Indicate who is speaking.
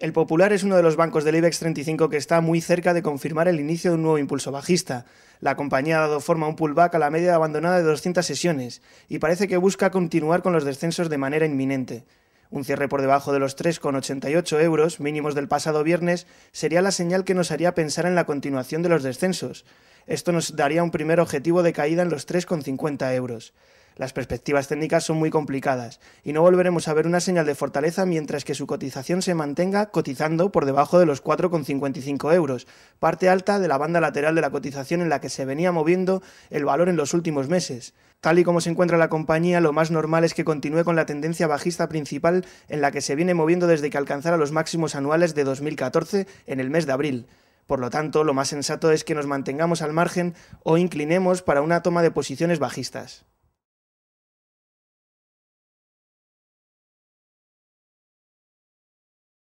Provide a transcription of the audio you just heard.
Speaker 1: El Popular es uno de los bancos del IBEX 35 que está muy cerca de confirmar el inicio de un nuevo impulso bajista. La compañía ha dado forma a un pullback a la media abandonada de 200 sesiones y parece que busca continuar con los descensos de manera inminente. Un cierre por debajo de los 3,88 euros mínimos del pasado viernes sería la señal que nos haría pensar en la continuación de los descensos. Esto nos daría un primer objetivo de caída en los 3,50 euros. Las perspectivas técnicas son muy complicadas y no volveremos a ver una señal de fortaleza mientras que su cotización se mantenga cotizando por debajo de los 4,55 euros, parte alta de la banda lateral de la cotización en la que se venía moviendo el valor en los últimos meses. Tal y como se encuentra la compañía, lo más normal es que continúe con la tendencia bajista principal en la que se viene moviendo desde que alcanzara los máximos anuales de 2014 en el mes de abril. Por lo tanto, lo más sensato es que nos mantengamos al margen o inclinemos para una toma de posiciones bajistas.